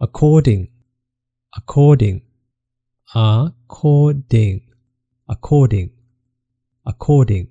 according according according according according